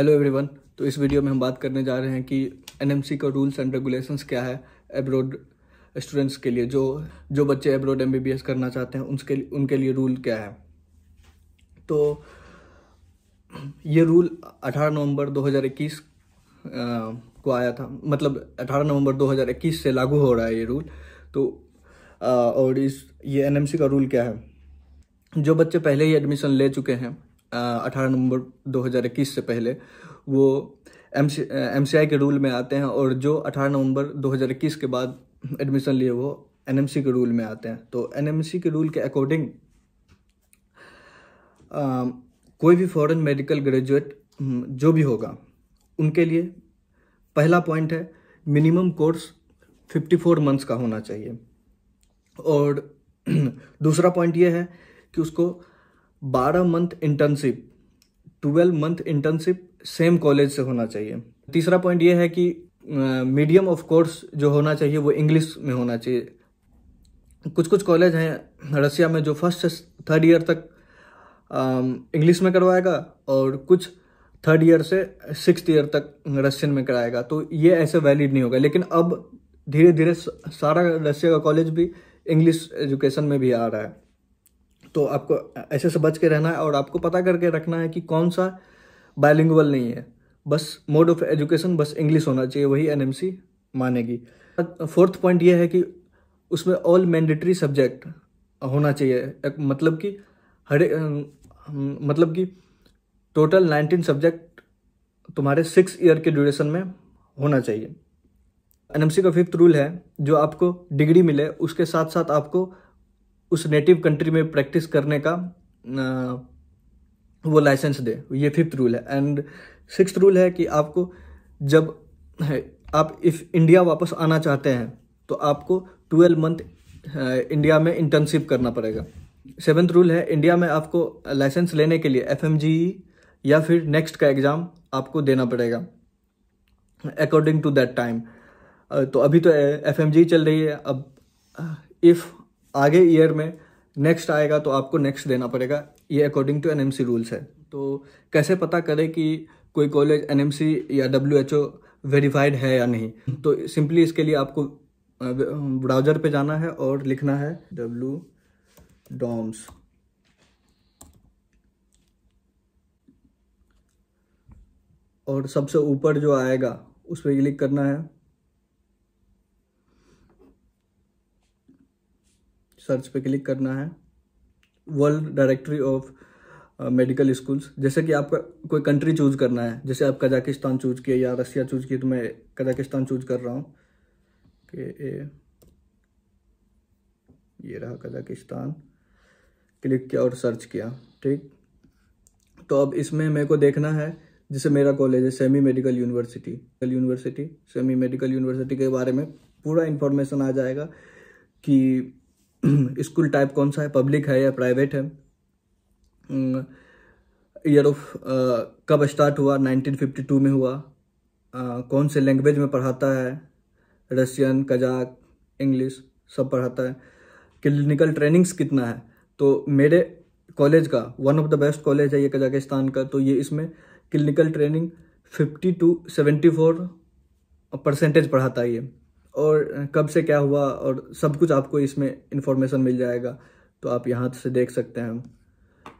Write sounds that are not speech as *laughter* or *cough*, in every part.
hello everyone तो इस video में हम बात करने जा रहे हैं कि एनएमसी का रूल्स एंड रेगुलेशंस क्या है एब्रॉड स्टूडेंट्स के लिए जो जो बच्चे एब्रॉड एमबीबीएस करना चाहते हैं उनके उनके लिए रूल क्या है तो ये रूल 18 नवंबर 2021 को आया था मतलब 18 नवंबर 2021 से लागू हो रहा है ये रूल तो आ, और इस ये एन का रूल क्या है जो बच्चे पहले ही एडमिशन ले चुके हैं अठारह नवंबर 2021 से पहले वो एम सी के रूल में आते हैं और जो 18 नवंबर 2021 के बाद एडमिशन लिए वो एन के रूल में आते हैं तो एन के रूल के अकॉर्डिंग कोई भी फॉरेन मेडिकल ग्रेजुएट हम्म, जो भी होगा उनके लिए पहला पॉइंट है मिनिमम कोर्स 54 मंथ्स का होना चाहिए और *clears throat* दूसरा पॉइंट ये है कि उसको बारह month internship twelve month internship same college से होना चाहिए तीसरा पॉइंट ये है कि मीडियम ऑफ कोर्स जो होना चाहिए वो इंग्लिश में होना चाहिए कुछ कुछ कॉलेज हैं रसिया में जो फर्स्ट से थर्ड ईयर तक इंग्लिश में करवाएगा और कुछ थर्ड ईयर से सिक्स ईयर तक रशियन में कराएगा तो ये ऐसे वैलिड नहीं होगा लेकिन अब धीरे धीरे सारा रशिया का कॉलेज भी इंग्लिश एजुकेशन में भी आ रहा है तो आपको ऐसे से बच के रहना है और आपको पता करके रखना है कि कौन सा बायलिंगुअल नहीं है बस मोड ऑफ एजुकेशन बस इंग्लिश होना चाहिए वही एन मानेगी फोर्थ पॉइंट ये है कि उसमें ऑल मैंडेटरी सब्जेक्ट होना चाहिए मतलब कि हरे मतलब कि टोटल नाइनटीन सब्जेक्ट तुम्हारे सिक्स ईयर के ड्यूरेशन में होना चाहिए एनएमसी का फिफ्थ रूल है जो आपको डिग्री मिले उसके साथ साथ आपको उस नेटिव कंट्री में प्रैक्टिस करने का वो लाइसेंस दे ये फिफ्थ रूल है एंड सिक्स रूल है कि आपको जब आप इफ़ इंडिया वापस आना चाहते हैं तो आपको ट्वेल्व मंथ इंडिया में इंटर्नशिप करना पड़ेगा सेवन्थ रूल है इंडिया में आपको लाइसेंस लेने के लिए एफ e या फिर नेक्स्ट का एग्ज़ाम आपको देना पड़ेगा अकॉर्डिंग टू दैट टाइम तो अभी तो एफ e चल रही है अब इफ़ आगे ईयर में नेक्स्ट आएगा तो आपको नेक्स्ट देना पड़ेगा ये अकॉर्डिंग टू एन रूल्स है तो कैसे पता करें कि कोई कॉलेज एन या डब्ल्यू वेरीफाइड है या नहीं तो सिंपली इसके लिए आपको ब्राउजर पे जाना है और लिखना है डब्ल्यू डॉम्स और सबसे ऊपर जो आएगा उस पर क्लिक करना है सर्च पे क्लिक करना है world directory of medical schools जैसे कि आपका कोई कंट्री चूज करना है जैसे आप कजाकिस्तान चूज किए या रसिया चूज किए तो मैं कजाकिस्तान चूज कर रहा हूँ के ये रहा कजाकिस्तान क्लिक किया और सर्च किया ठीक तो अब इसमें मेरे को देखना है जैसे मेरा कॉलेज है सेमी मेडिकल यूनिवर्सिटी कल यूनिवर्सिटी सेमी मेडिकल यूनिवर्सिटी के बारे में पूरा इन्फॉर्मेशन आ जाएगा कि *clears throat* स्कूल टाइप कौन सा है पब्लिक है या प्राइवेट है ईयर ऑफ कब स्टार्ट हुआ 1952 में हुआ uh, कौन से लैंग्वेज में पढ़ाता है रशियन कजाक इंग्लिश सब पढ़ाता है क्लिनिकल ट्रेनिंग्स कितना है तो मेरे कॉलेज का one of the best college है ये कजाकिस्तान का तो ये इसमें clinical training fifty two seventy four percentage पढ़ाता है ये और कब से क्या हुआ और सब कुछ आपको इसमें इन्फॉर्मेशन मिल जाएगा तो आप यहाँ से देख सकते हैं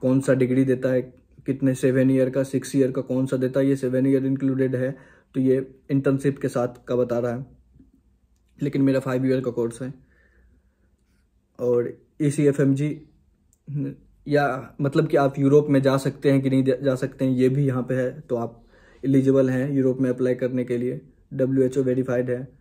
कौन सा डिग्री देता है कितने सेवन ईयर का सिक्स ईयर का कौन सा देता है ये सेवन ईयर इंक्लूडेड है तो ये इंटर्नशिप के साथ का बता रहा है लेकिन मेरा फाइव ईयर का कोर्स है और ए सी एफ एम जी या मतलब कि आप यूरोप में जा सकते हैं कि नहीं जा सकते हैं ये भी यहाँ पे है तो आप एलिजिबल हैं यूरोप में अप्लाई करने के लिए डब्ल्यू एच ओ वेरीफाइड है